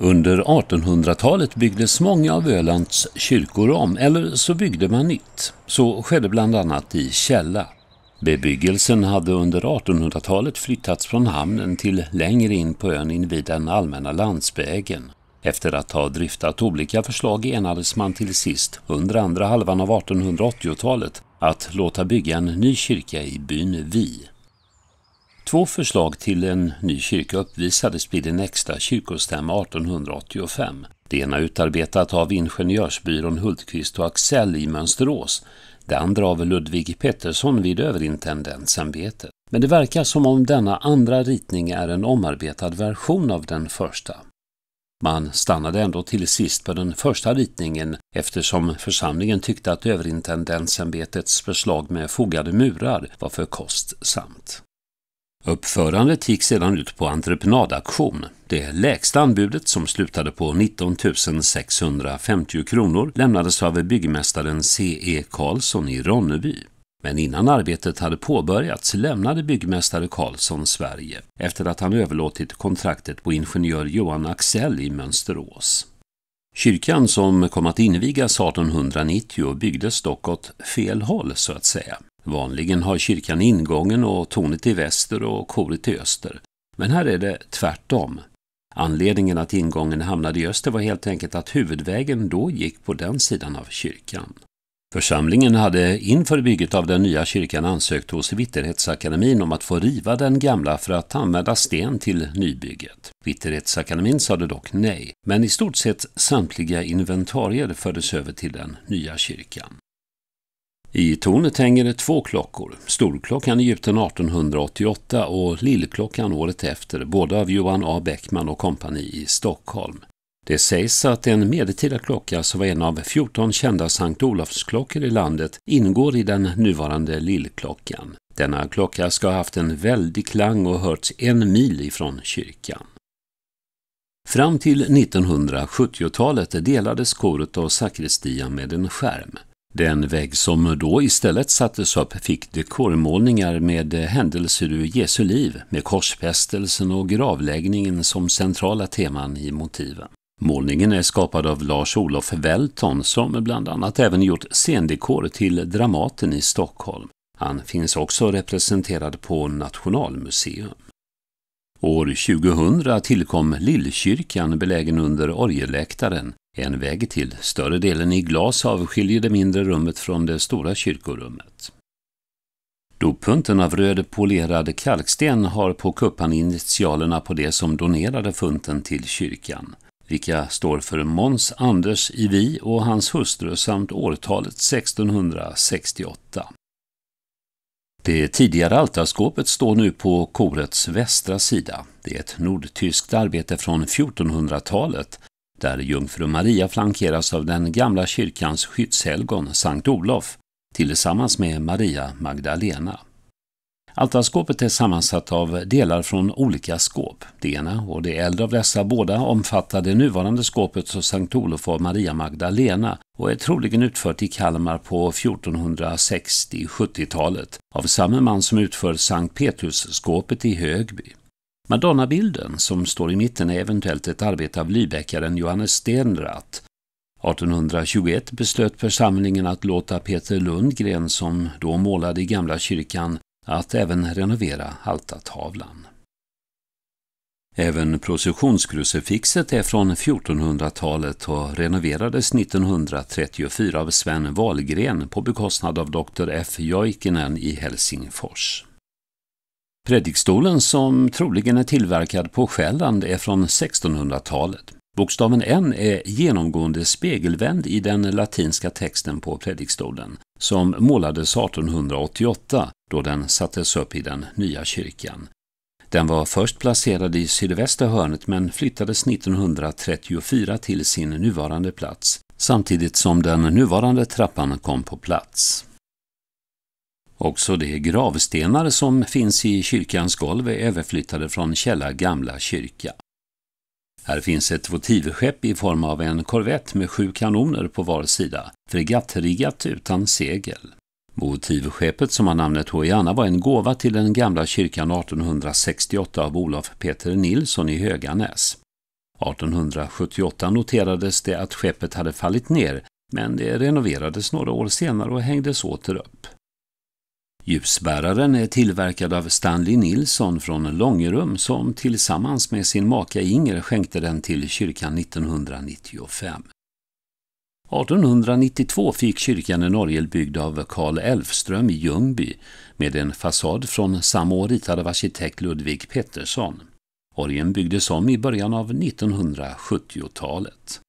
Under 1800-talet byggdes många av Ölands kyrkor om, eller så byggde man nytt. Så skedde bland annat i Källa. Bebyggelsen hade under 1800-talet flyttats från hamnen till längre in på ön invid den allmänna landsvägen. Efter att ha driftat olika förslag enades man till sist, under andra halvan av 1880-talet, att låta bygga en ny kyrka i byn Vi. Två förslag till en ny kyrka uppvisades vid en extra kyrkostämma 1885. Det ena utarbetat av ingenjörsbyrån Hultqvist och Axell i Mönsterås, det andra av Ludvig Pettersson vid överintendentsämbetet. Men det verkar som om denna andra ritning är en omarbetad version av den första. Man stannade ändå till sist på den första ritningen eftersom församlingen tyckte att överintendentsämbetets förslag med fogade murar var för kostsamt. Uppförandet gick sedan ut på entreprenadaktion. Det lägsta anbudet som slutade på 19 650 kronor lämnades av byggmästaren C.E. Karlsson i Ronneby. Men innan arbetet hade påbörjats lämnade byggmästare Karlsson Sverige efter att han överlåtit kontraktet på ingenjör Johan Axell i Mönsterås. Kyrkan som kom att invigas 1890 byggdes dock åt fel håll, så att säga. Vanligen har kyrkan ingången och tornet i väster och koret i öster. Men här är det tvärtom. Anledningen att ingången hamnade i öster var helt enkelt att huvudvägen då gick på den sidan av kyrkan. Församlingen hade inför bygget av den nya kyrkan ansökt hos Vitterhetsakademin om att få riva den gamla för att använda sten till nybygget. Vitterhetsakademin sade dock nej, men i stort sett samtliga inventarier fördes över till den nya kyrkan. I tornet hänger det två klockor. Storklockan är gjuten 1888 och lillklockan året efter, båda av Johan A Bäckman och kompani i Stockholm. Det sägs att en medeltida klocka som var en av 14 kända Sankt Olofsklockor i landet ingår i den nuvarande lillklockan. Denna klocka ska ha haft en väldig klang och hörts en mil ifrån kyrkan. Fram till 1970-talet delades koret och sakristian med en skärm. Den vägg som då istället sattes upp fick dekormålningar med händelser ur Jesu liv med korsfästelsen och gravläggningen som centrala teman i motiven. Målningen är skapad av Lars-Olof Welton som bland annat även gjort scendekor till Dramaten i Stockholm. Han finns också representerad på Nationalmuseum. År 2000 tillkom Lillkyrkan belägen under orgelläktaren, en vägg till större delen i glas avskiljer det mindre rummet från det stora kyrkorummet. Dopfunten av röd polerad kalksten har på kuppan initialerna på det som donerade funten till kyrkan, vilka står för Mons Anders Ivi och hans hustru samt årtalet 1668. Det tidigare altarskåpet står nu på korets västra sida. Det är ett nordtyskt arbete från 1400-talet där jungfru Maria flankeras av den gamla kyrkans skyddshelgon Sankt Olof tillsammans med Maria Magdalena. Altarskåpet är sammansatt av delar från olika skåp. Det ena och det äldre av dessa båda omfattar det nuvarande skåpet hos Sankt Olof och Maria Magdalena och är troligen utfört i Kalmar på 1460-70-talet av samma man som utför Sankt Petrusskåpet i Högby. Madonnabilden som står i mitten är eventuellt ett arbete av lybäckaren Johannes Stenrath 1821 beslöt församlingen att låta Peter Lundgren, som då målade i Gamla kyrkan, att även renovera altartavlan. Även processionskrucifixet är från 1400-talet och renoverades 1934 av Sven Wahlgren på bekostnad av Dr. F. Joikinen i Helsingfors. Predikstolen som troligen är tillverkad på Själland är från 1600-talet. Bokstaven N är genomgående spegelvänd i den latinska texten på predikstolen, som målades 1888 då den sattes upp i den nya kyrkan. Den var först placerad i sydvästra hörnet men flyttades 1934 till sin nuvarande plats, samtidigt som den nuvarande trappan kom på plats. Också de gravstenar som finns i kyrkans golv är överflyttade från Källa gamla kyrka. Här finns ett votivskepp i form av en korvett med sju kanoner på var sida, fregattriggat utan segel. Votivskeppet som har namnet Hoiana var en gåva till den gamla kyrkan 1868 av Olof Peter Nilsson i Höganäs. 1878 noterades det att skeppet hade fallit ner, men det renoverades några år senare och hängdes åter upp. Ljusbäraren är tillverkad av Stanley Nilsson från Långerum som tillsammans med sin maka Inger skänkte den till kyrkan 1995. 1892 fick kyrkan en orgel byggd av Carl Elfström i Ljungby med en fasad från samma år ritad av arkitekt Ludvig Pettersson. Orgeln byggdes om i början av 1970-talet.